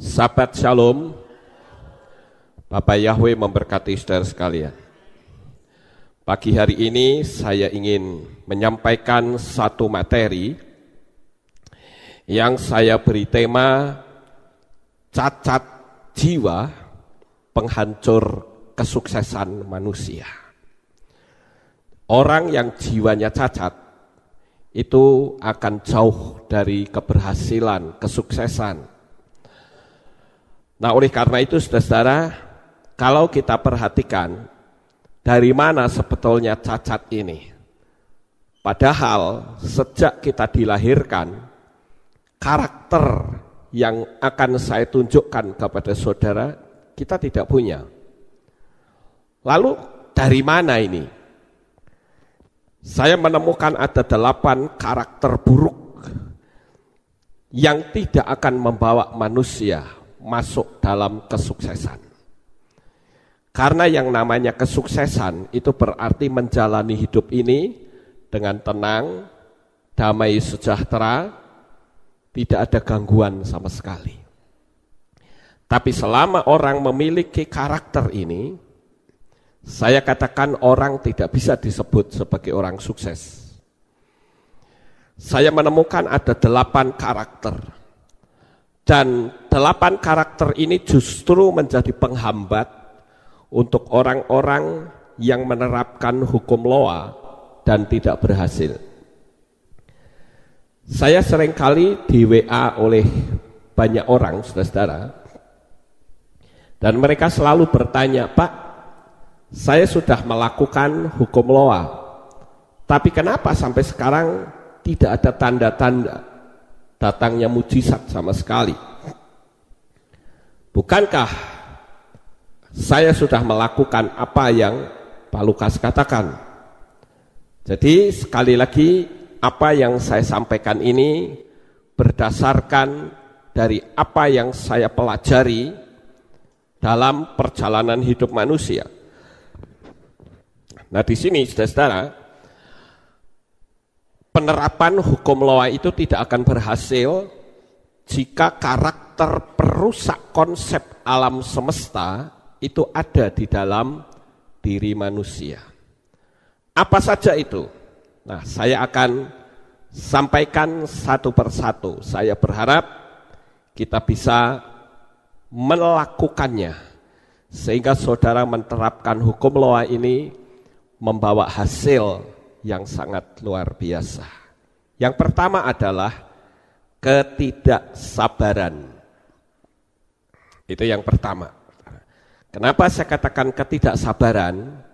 Sabat Shalom. Bapak Yahweh memberkati saudara sekalian. Pagi hari ini saya ingin menyampaikan satu materi yang saya beri tema cacat jiwa penghancur kesuksesan manusia. Orang yang jiwanya cacat itu akan jauh dari keberhasilan, kesuksesan, Nah oleh karena itu saudara-saudara, kalau kita perhatikan dari mana sebetulnya cacat ini. Padahal sejak kita dilahirkan, karakter yang akan saya tunjukkan kepada saudara, kita tidak punya. Lalu dari mana ini? Saya menemukan ada delapan karakter buruk yang tidak akan membawa manusia masuk dalam kesuksesan. Karena yang namanya kesuksesan itu berarti menjalani hidup ini dengan tenang, damai sejahtera, tidak ada gangguan sama sekali. Tapi selama orang memiliki karakter ini, saya katakan orang tidak bisa disebut sebagai orang sukses. Saya menemukan ada delapan karakter dan delapan karakter ini justru menjadi penghambat untuk orang-orang yang menerapkan hukum loa dan tidak berhasil. Saya seringkali di WA oleh banyak orang, saudara-saudara, dan mereka selalu bertanya, Pak, saya sudah melakukan hukum loa, tapi kenapa sampai sekarang tidak ada tanda-tanda datangnya mujizat sama sekali. Bukankah saya sudah melakukan apa yang Pak Lukas katakan? Jadi sekali lagi apa yang saya sampaikan ini berdasarkan dari apa yang saya pelajari dalam perjalanan hidup manusia. Nah di sini saudara-saudara, penerapan hukum loa itu tidak akan berhasil jika karakter perusak konsep alam semesta itu ada di dalam diri manusia. Apa saja itu? Nah, saya akan sampaikan satu persatu. Saya berharap kita bisa melakukannya sehingga saudara menerapkan hukum loa ini membawa hasil yang sangat luar biasa. Yang pertama adalah ketidaksabaran. Itu yang pertama. Kenapa saya katakan ketidaksabaran?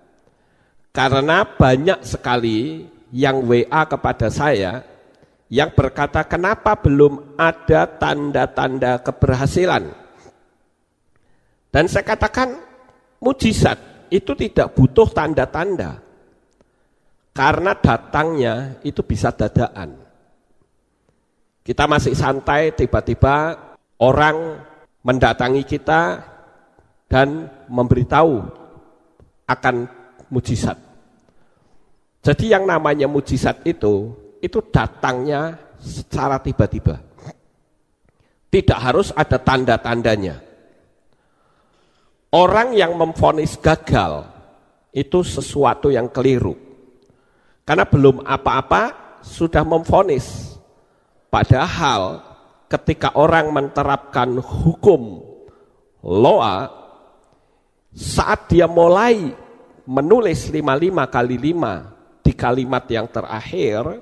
Karena banyak sekali yang WA kepada saya yang berkata kenapa belum ada tanda-tanda keberhasilan. Dan saya katakan mujizat itu tidak butuh tanda-tanda. Karena datangnya itu bisa dadaan. Kita masih santai, tiba-tiba orang mendatangi kita dan memberitahu akan mujizat. Jadi yang namanya mujizat itu, itu datangnya secara tiba-tiba. Tidak harus ada tanda-tandanya. Orang yang memfonis gagal itu sesuatu yang keliru. Karena belum apa-apa sudah memfonis. Padahal ketika orang menerapkan hukum loa, saat dia mulai menulis 55 kali 5 di kalimat yang terakhir,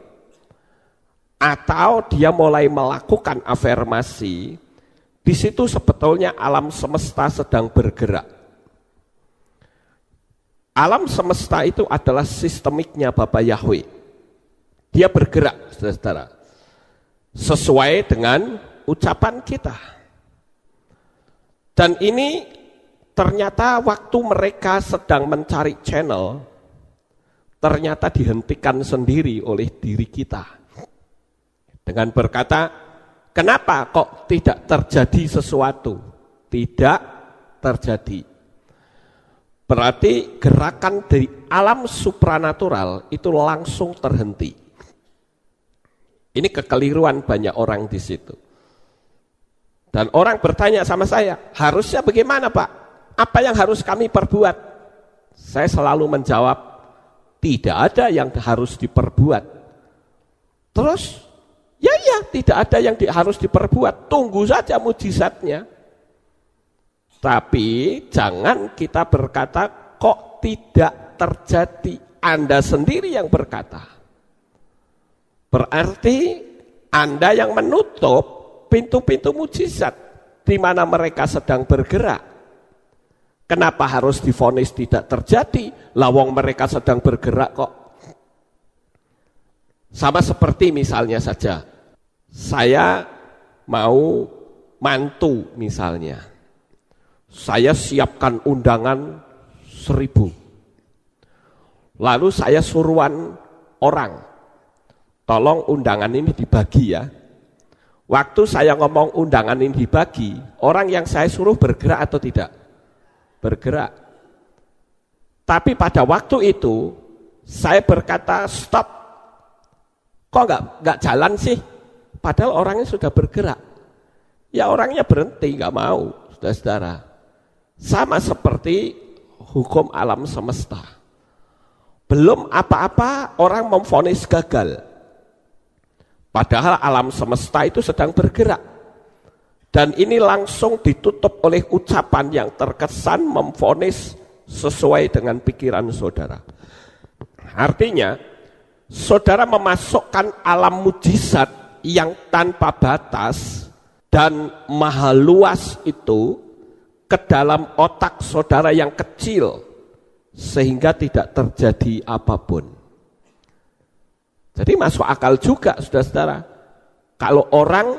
atau dia mulai melakukan afirmasi, di situ sebetulnya alam semesta sedang bergerak. Alam semesta itu adalah sistemiknya Bapak Yahweh. Dia bergerak, saudara-saudara. Sesuai dengan ucapan kita. Dan ini ternyata waktu mereka sedang mencari channel, ternyata dihentikan sendiri oleh diri kita. Dengan berkata, kenapa kok tidak terjadi sesuatu? Tidak terjadi Berarti gerakan dari alam supranatural itu langsung terhenti. Ini kekeliruan banyak orang di situ. Dan orang bertanya sama saya, harusnya bagaimana Pak? Apa yang harus kami perbuat? Saya selalu menjawab, tidak ada yang harus diperbuat. Terus, ya ya tidak ada yang di, harus diperbuat. Tunggu saja mujizatnya. Tapi jangan kita berkata kok tidak terjadi. Anda sendiri yang berkata. Berarti Anda yang menutup pintu-pintu mujizat di mana mereka sedang bergerak. Kenapa harus difonis tidak terjadi? Lawang mereka sedang bergerak kok. Sama seperti misalnya saja, saya mau mantu misalnya saya siapkan undangan seribu. Lalu saya suruhan orang, tolong undangan ini dibagi ya. Waktu saya ngomong undangan ini dibagi, orang yang saya suruh bergerak atau tidak? Bergerak. Tapi pada waktu itu, saya berkata stop. Kok nggak nggak jalan sih? Padahal orangnya sudah bergerak. Ya orangnya berhenti, nggak mau, saudara-saudara. Sama seperti hukum alam semesta. Belum apa-apa orang memfonis gagal. Padahal alam semesta itu sedang bergerak. Dan ini langsung ditutup oleh ucapan yang terkesan memfonis sesuai dengan pikiran saudara. Artinya, saudara memasukkan alam mujizat yang tanpa batas dan maha luas itu ke dalam otak saudara yang kecil sehingga tidak terjadi apapun. Jadi masuk akal juga saudara-saudara. Kalau orang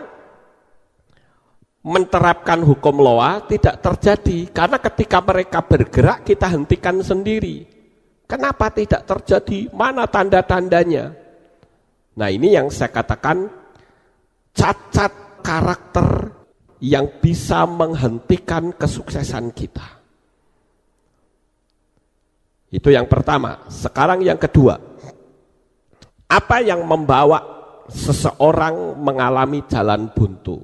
menerapkan hukum loa tidak terjadi karena ketika mereka bergerak kita hentikan sendiri. Kenapa tidak terjadi? Mana tanda-tandanya? Nah, ini yang saya katakan cacat karakter yang bisa menghentikan kesuksesan kita. Itu yang pertama. Sekarang yang kedua. Apa yang membawa seseorang mengalami jalan buntu?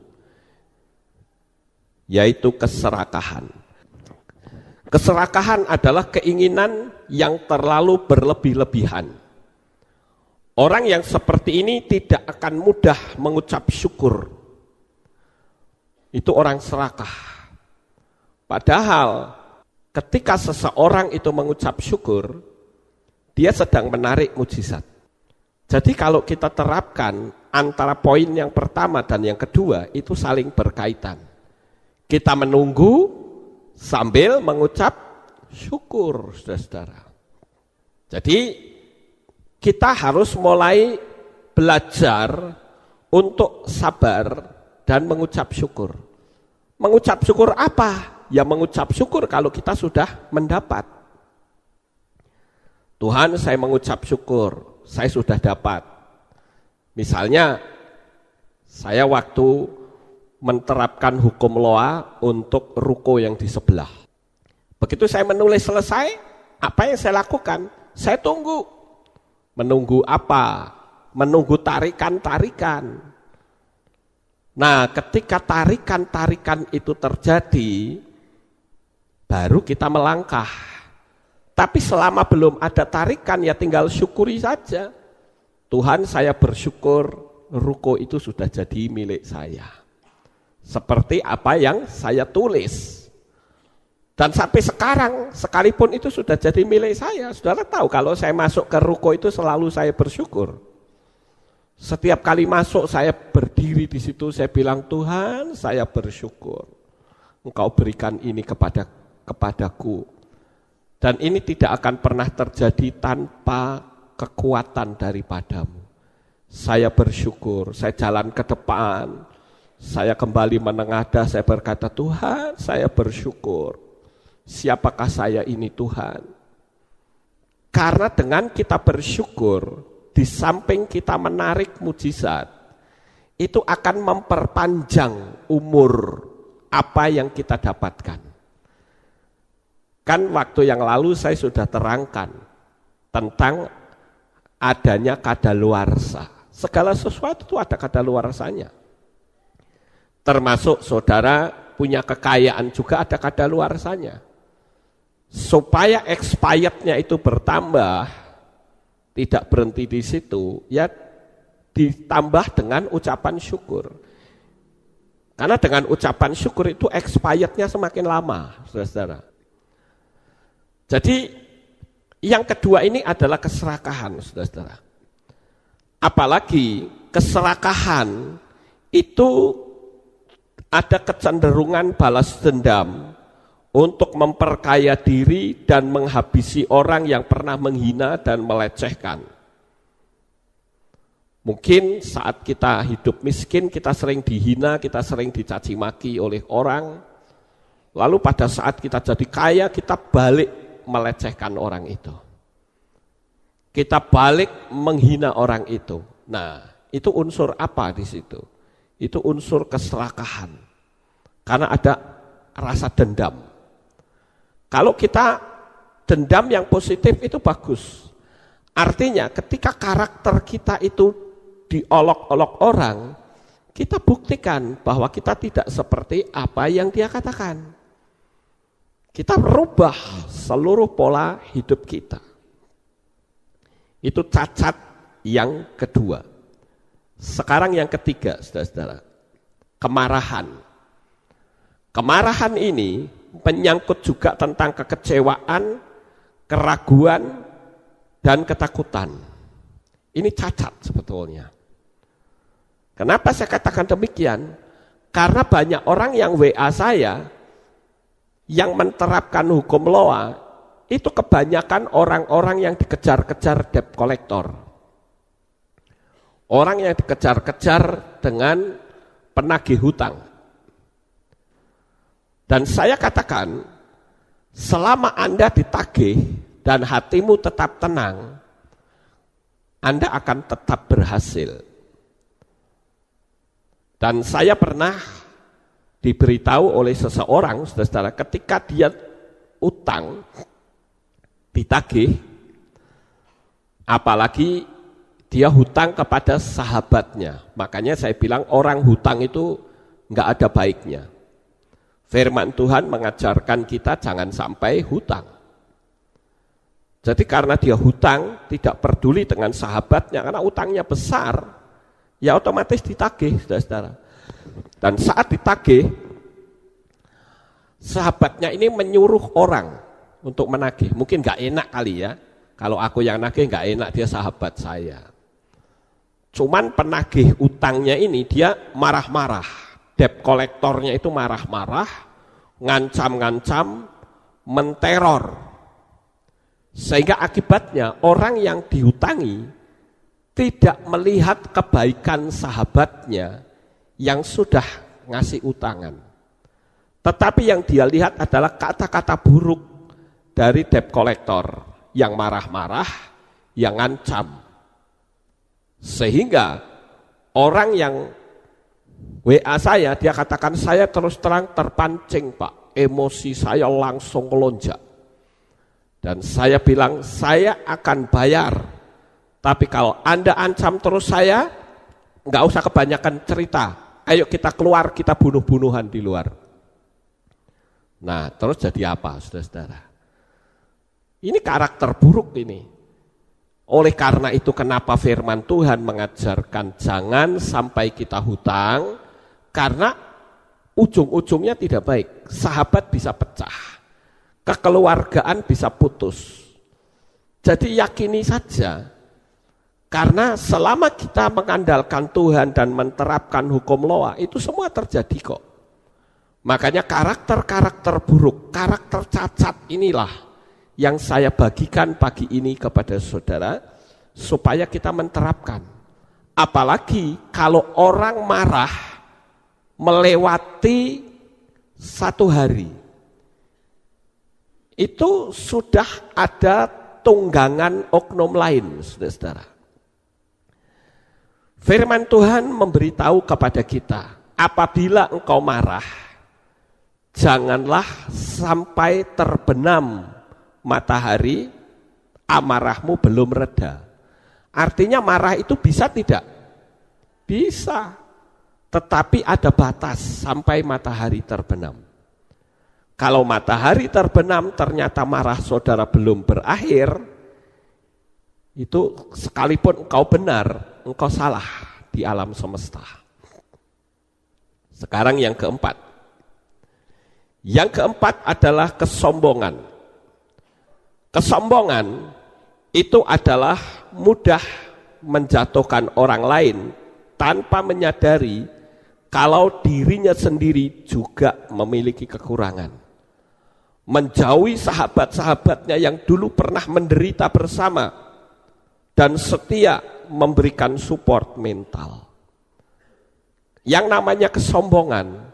Yaitu keserakahan. Keserakahan adalah keinginan yang terlalu berlebih-lebihan. Orang yang seperti ini tidak akan mudah mengucap syukur itu orang serakah. Padahal ketika seseorang itu mengucap syukur, dia sedang menarik mujizat. Jadi kalau kita terapkan antara poin yang pertama dan yang kedua itu saling berkaitan. Kita menunggu sambil mengucap syukur, saudara-saudara. Jadi kita harus mulai belajar untuk sabar dan mengucap syukur. Mengucap syukur apa? Ya mengucap syukur kalau kita sudah mendapat. Tuhan saya mengucap syukur, saya sudah dapat. Misalnya saya waktu menerapkan hukum loa untuk ruko yang di sebelah. Begitu saya menulis selesai, apa yang saya lakukan? Saya tunggu. Menunggu apa? Menunggu tarikan-tarikan. Nah, ketika tarikan-tarikan itu terjadi, baru kita melangkah. Tapi selama belum ada tarikan, ya tinggal syukuri saja. Tuhan, saya bersyukur ruko itu sudah jadi milik saya. Seperti apa yang saya tulis. Dan sampai sekarang, sekalipun itu sudah jadi milik saya, saudara tahu kalau saya masuk ke ruko itu selalu saya bersyukur. Setiap kali masuk saya berdiri di situ, saya bilang Tuhan saya bersyukur. Engkau berikan ini kepada kepadaku. Dan ini tidak akan pernah terjadi tanpa kekuatan daripadamu. Saya bersyukur, saya jalan ke depan, saya kembali menengadah, saya berkata Tuhan saya bersyukur. Siapakah saya ini Tuhan? Karena dengan kita bersyukur, di samping kita menarik mujizat, itu akan memperpanjang umur apa yang kita dapatkan. Kan waktu yang lalu saya sudah terangkan tentang adanya kadaluarsa. Segala sesuatu itu ada kadaluarsanya. Termasuk saudara punya kekayaan juga ada kadaluarsanya. Supaya expirednya itu bertambah, tidak berhenti di situ, ya ditambah dengan ucapan syukur. Karena dengan ucapan syukur itu expirednya semakin lama, saudara-saudara. Jadi yang kedua ini adalah keserakahan, saudara-saudara. Apalagi keserakahan itu ada kecenderungan balas dendam untuk memperkaya diri dan menghabisi orang yang pernah menghina dan melecehkan. Mungkin saat kita hidup miskin, kita sering dihina, kita sering dicaci maki oleh orang. Lalu pada saat kita jadi kaya, kita balik melecehkan orang itu. Kita balik menghina orang itu. Nah, itu unsur apa di situ? Itu unsur keserakahan. Karena ada rasa dendam kalau kita dendam yang positif itu bagus. Artinya ketika karakter kita itu diolok-olok orang, kita buktikan bahwa kita tidak seperti apa yang dia katakan. Kita merubah seluruh pola hidup kita. Itu cacat yang kedua. Sekarang yang ketiga, saudara-saudara. Kemarahan. Kemarahan ini menyangkut juga tentang kekecewaan, keraguan, dan ketakutan. Ini cacat sebetulnya. Kenapa saya katakan demikian? Karena banyak orang yang WA saya yang menerapkan hukum loa itu kebanyakan orang-orang yang dikejar-kejar debt collector. Orang yang dikejar-kejar dengan penagih hutang. Dan saya katakan, selama Anda ditagih dan hatimu tetap tenang, Anda akan tetap berhasil. Dan saya pernah diberitahu oleh seseorang, saudara ketika dia utang, ditagih, apalagi dia hutang kepada sahabatnya. Makanya saya bilang orang hutang itu nggak ada baiknya. Firman Tuhan mengajarkan kita jangan sampai hutang. Jadi karena dia hutang, tidak peduli dengan sahabatnya, karena utangnya besar, ya otomatis ditagih, saudara-saudara. Dan saat ditagih, sahabatnya ini menyuruh orang untuk menagih. Mungkin nggak enak kali ya, kalau aku yang nagih nggak enak, dia sahabat saya. Cuman penagih utangnya ini dia marah-marah debt kolektornya itu marah-marah, ngancam-ngancam, menteror. Sehingga akibatnya orang yang dihutangi tidak melihat kebaikan sahabatnya yang sudah ngasih utangan. Tetapi yang dia lihat adalah kata-kata buruk dari debt kolektor yang marah-marah, yang ngancam. Sehingga orang yang WA saya, dia katakan saya terus terang terpancing Pak, emosi saya langsung melonjak. Dan saya bilang, saya akan bayar. Tapi kalau Anda ancam terus saya, nggak usah kebanyakan cerita. Ayo kita keluar, kita bunuh-bunuhan di luar. Nah, terus jadi apa, saudara-saudara? Ini karakter buruk ini. Oleh karena itu kenapa firman Tuhan mengajarkan jangan sampai kita hutang karena ujung-ujungnya tidak baik. Sahabat bisa pecah. Kekeluargaan bisa putus. Jadi yakini saja. Karena selama kita mengandalkan Tuhan dan menerapkan hukum Loa, itu semua terjadi kok. Makanya karakter-karakter buruk, karakter cacat inilah yang saya bagikan pagi ini kepada saudara supaya kita menerapkan. Apalagi kalau orang marah melewati satu hari. Itu sudah ada tunggangan oknum lain, saudara-saudara. Firman Tuhan memberitahu kepada kita, apabila engkau marah, janganlah sampai terbenam matahari, amarahmu belum reda. Artinya marah itu bisa tidak? Bisa. Tetapi ada batas sampai matahari terbenam. Kalau matahari terbenam ternyata marah saudara belum berakhir, itu sekalipun engkau benar, engkau salah di alam semesta. Sekarang yang keempat. Yang keempat adalah kesombongan. Kesombongan itu adalah mudah menjatuhkan orang lain tanpa menyadari kalau dirinya sendiri juga memiliki kekurangan. Menjauhi sahabat-sahabatnya yang dulu pernah menderita bersama dan setia memberikan support mental. Yang namanya kesombongan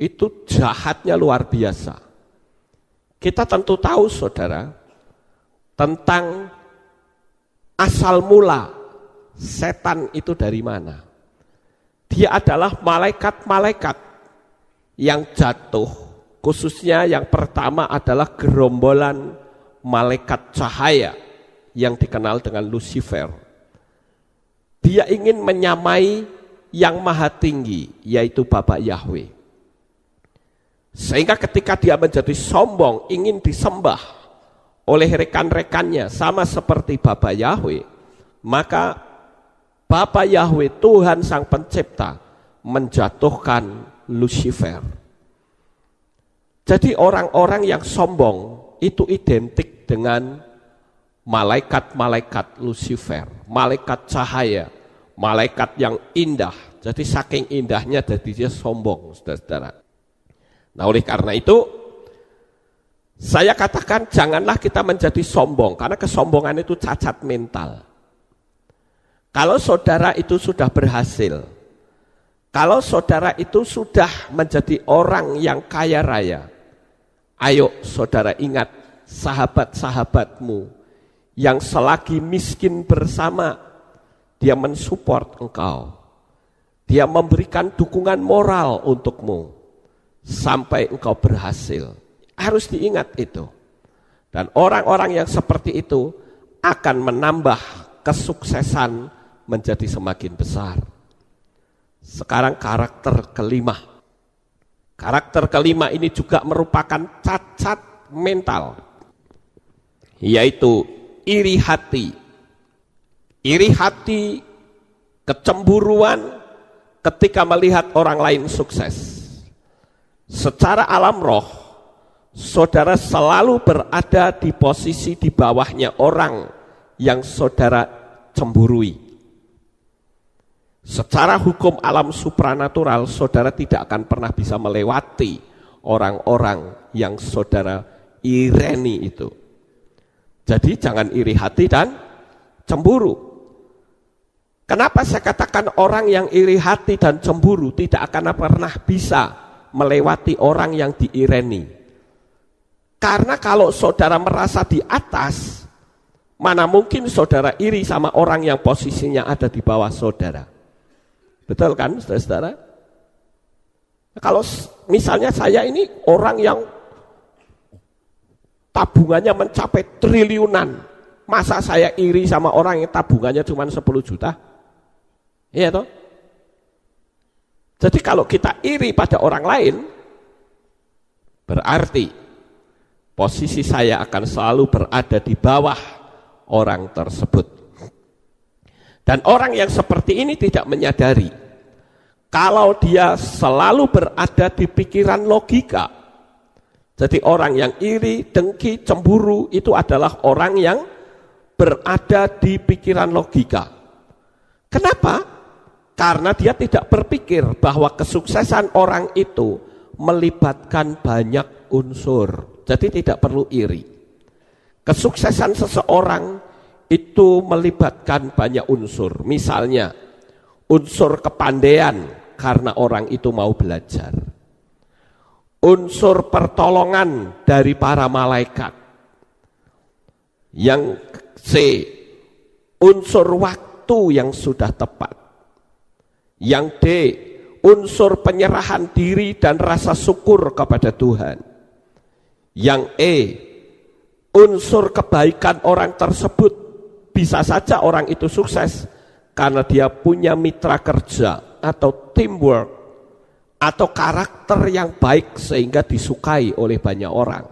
itu jahatnya luar biasa kita tentu tahu saudara tentang asal mula setan itu dari mana. Dia adalah malaikat-malaikat yang jatuh. Khususnya yang pertama adalah gerombolan malaikat cahaya yang dikenal dengan Lucifer. Dia ingin menyamai yang maha tinggi, yaitu Bapak Yahweh. Sehingga ketika dia menjadi sombong, ingin disembah oleh rekan-rekannya sama seperti Bapak Yahweh, maka Bapak Yahweh Tuhan Sang Pencipta menjatuhkan Lucifer. Jadi orang-orang yang sombong itu identik dengan malaikat-malaikat Lucifer, malaikat cahaya, malaikat yang indah. Jadi saking indahnya jadi dia sombong, saudara-saudara. Nah oleh karena itu, saya katakan janganlah kita menjadi sombong, karena kesombongan itu cacat mental. Kalau saudara itu sudah berhasil, kalau saudara itu sudah menjadi orang yang kaya raya, ayo saudara ingat sahabat-sahabatmu yang selagi miskin bersama, dia mensupport engkau. Dia memberikan dukungan moral untukmu sampai engkau berhasil. Harus diingat itu. Dan orang-orang yang seperti itu akan menambah kesuksesan menjadi semakin besar. Sekarang karakter kelima. Karakter kelima ini juga merupakan cacat mental, yaitu iri hati. Iri hati, kecemburuan ketika melihat orang lain sukses secara alam roh, saudara selalu berada di posisi di bawahnya orang yang saudara cemburui. Secara hukum alam supranatural, saudara tidak akan pernah bisa melewati orang-orang yang saudara ireni itu. Jadi jangan iri hati dan cemburu. Kenapa saya katakan orang yang iri hati dan cemburu tidak akan pernah bisa melewati orang yang diireni. Karena kalau saudara merasa di atas, mana mungkin saudara iri sama orang yang posisinya ada di bawah saudara. Betul kan, saudara-saudara? Kalau misalnya saya ini orang yang tabungannya mencapai triliunan, masa saya iri sama orang yang tabungannya cuma 10 juta? Iya toh? Jadi kalau kita iri pada orang lain, berarti posisi saya akan selalu berada di bawah orang tersebut. Dan orang yang seperti ini tidak menyadari kalau dia selalu berada di pikiran logika. Jadi orang yang iri, dengki, cemburu itu adalah orang yang berada di pikiran logika. Kenapa? Karena dia tidak berpikir bahwa kesuksesan orang itu melibatkan banyak unsur. Jadi tidak perlu iri. Kesuksesan seseorang itu melibatkan banyak unsur. Misalnya, unsur kepandaian karena orang itu mau belajar. Unsur pertolongan dari para malaikat. Yang C, unsur waktu yang sudah tepat. Yang D, unsur penyerahan diri dan rasa syukur kepada Tuhan. Yang E, unsur kebaikan orang tersebut. Bisa saja orang itu sukses karena dia punya mitra kerja atau teamwork atau karakter yang baik sehingga disukai oleh banyak orang.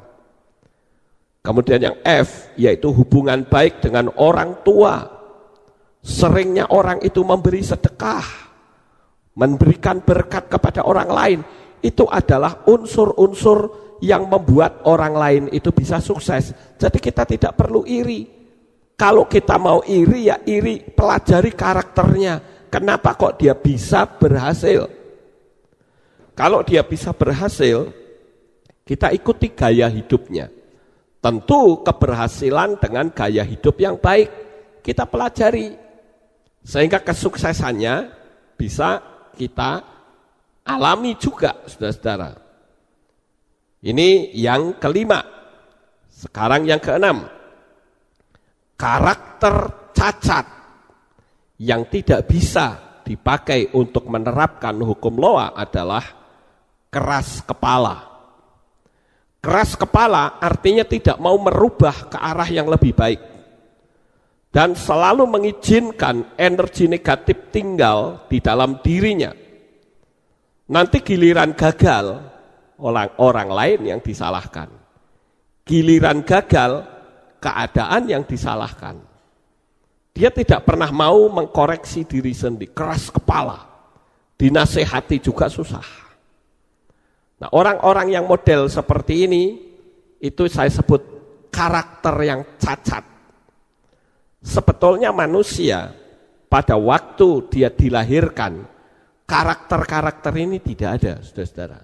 Kemudian yang F yaitu hubungan baik dengan orang tua. Seringnya orang itu memberi sedekah memberikan berkat kepada orang lain itu adalah unsur-unsur yang membuat orang lain itu bisa sukses. Jadi kita tidak perlu iri. Kalau kita mau iri ya iri, pelajari karakternya. Kenapa kok dia bisa berhasil? Kalau dia bisa berhasil, kita ikuti gaya hidupnya. Tentu keberhasilan dengan gaya hidup yang baik kita pelajari sehingga kesuksesannya bisa kita alami juga, saudara-saudara. Ini yang kelima. Sekarang yang keenam. Karakter cacat yang tidak bisa dipakai untuk menerapkan hukum loa adalah keras kepala. Keras kepala artinya tidak mau merubah ke arah yang lebih baik dan selalu mengizinkan energi negatif tinggal di dalam dirinya. Nanti giliran gagal, orang, orang lain yang disalahkan. Giliran gagal, keadaan yang disalahkan. Dia tidak pernah mau mengkoreksi diri sendiri, keras kepala. Dinasehati juga susah. Nah orang-orang yang model seperti ini, itu saya sebut karakter yang cacat Sebetulnya manusia pada waktu dia dilahirkan, karakter-karakter ini tidak ada, saudara-saudara.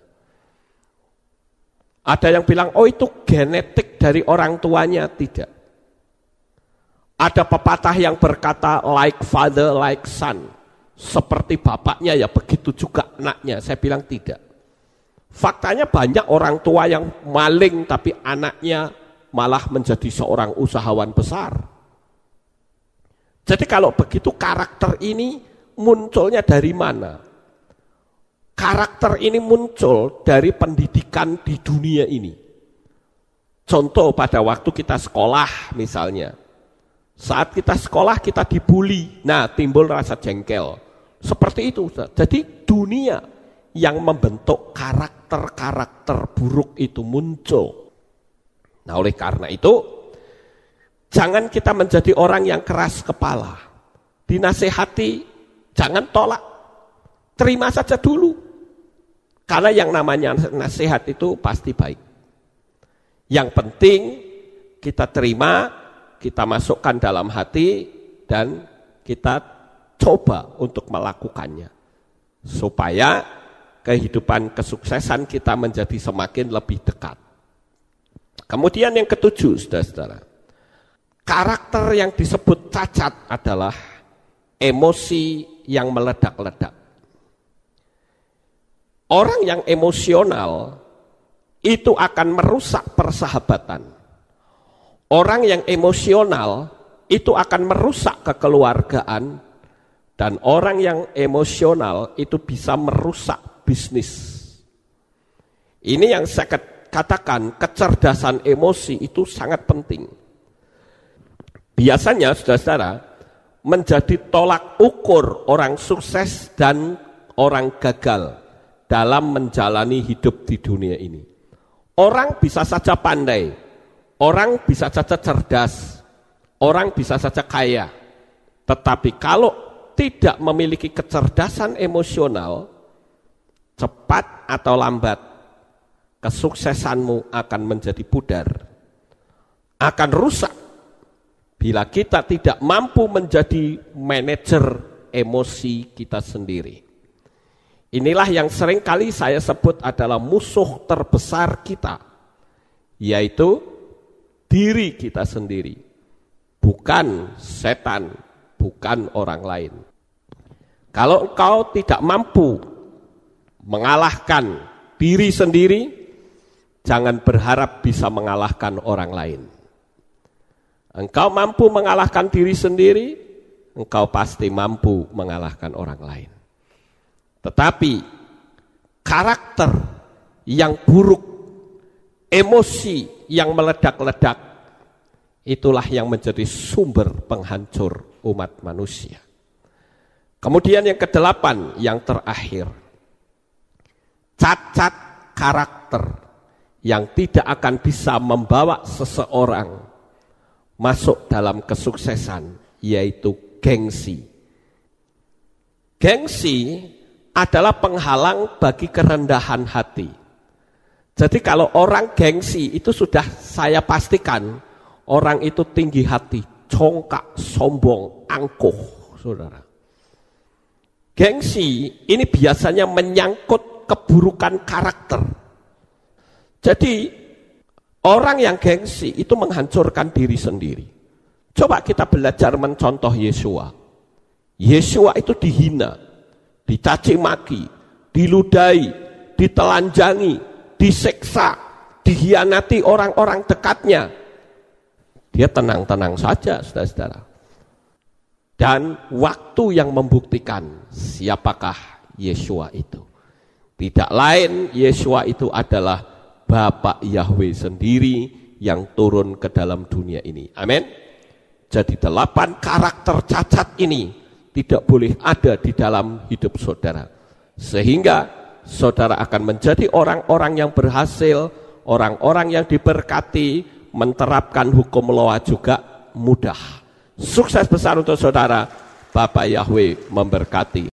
Ada yang bilang, oh itu genetik dari orang tuanya, tidak. Ada pepatah yang berkata, like father, like son. Seperti bapaknya ya, begitu juga anaknya. Saya bilang tidak. Faktanya banyak orang tua yang maling, tapi anaknya malah menjadi seorang usahawan besar jadi kalau begitu karakter ini munculnya dari mana? Karakter ini muncul dari pendidikan di dunia ini. Contoh pada waktu kita sekolah misalnya. Saat kita sekolah kita dibully. Nah, timbul rasa jengkel. Seperti itu. Jadi dunia yang membentuk karakter-karakter buruk itu muncul. Nah, oleh karena itu Jangan kita menjadi orang yang keras kepala. Dinasehati, jangan tolak. Terima saja dulu. Karena yang namanya nasihat itu pasti baik. Yang penting kita terima, kita masukkan dalam hati, dan kita coba untuk melakukannya. Supaya kehidupan kesuksesan kita menjadi semakin lebih dekat. Kemudian yang ketujuh, saudara-saudara Karakter yang disebut cacat adalah emosi yang meledak-ledak. Orang yang emosional itu akan merusak persahabatan. Orang yang emosional itu akan merusak kekeluargaan dan orang yang emosional itu bisa merusak bisnis. Ini yang saya katakan kecerdasan emosi itu sangat penting. Biasanya saudara-saudara menjadi tolak ukur orang sukses dan orang gagal dalam menjalani hidup di dunia ini. Orang bisa saja pandai, orang bisa saja cerdas, orang bisa saja kaya. Tetapi kalau tidak memiliki kecerdasan emosional, cepat atau lambat kesuksesanmu akan menjadi pudar, akan rusak bila kita tidak mampu menjadi manajer emosi kita sendiri. Inilah yang sering kali saya sebut adalah musuh terbesar kita, yaitu diri kita sendiri, bukan setan, bukan orang lain. Kalau engkau tidak mampu mengalahkan diri sendiri, jangan berharap bisa mengalahkan orang lain. Engkau mampu mengalahkan diri sendiri, engkau pasti mampu mengalahkan orang lain. Tetapi karakter yang buruk, emosi yang meledak-ledak, itulah yang menjadi sumber penghancur umat manusia. Kemudian yang kedelapan, yang terakhir. Cacat karakter yang tidak akan bisa membawa seseorang masuk dalam kesuksesan, yaitu gengsi. Gengsi adalah penghalang bagi kerendahan hati. Jadi kalau orang gengsi itu sudah saya pastikan orang itu tinggi hati, congkak, sombong, angkuh, saudara. Gengsi ini biasanya menyangkut keburukan karakter. Jadi Orang yang gengsi itu menghancurkan diri sendiri. Coba kita belajar mencontoh Yesua. Yesua itu dihina, dicaci maki, diludai, ditelanjangi, diseksa, dihianati orang-orang dekatnya. Dia tenang-tenang saja, saudara-saudara. Dan waktu yang membuktikan siapakah Yesua itu. Tidak lain Yesua itu adalah Bapak Yahweh sendiri yang turun ke dalam dunia ini. Amin. Jadi delapan karakter cacat ini tidak boleh ada di dalam hidup saudara. Sehingga saudara akan menjadi orang-orang yang berhasil, orang-orang yang diberkati, menerapkan hukum loa juga mudah. Sukses besar untuk saudara. Bapak Yahweh memberkati.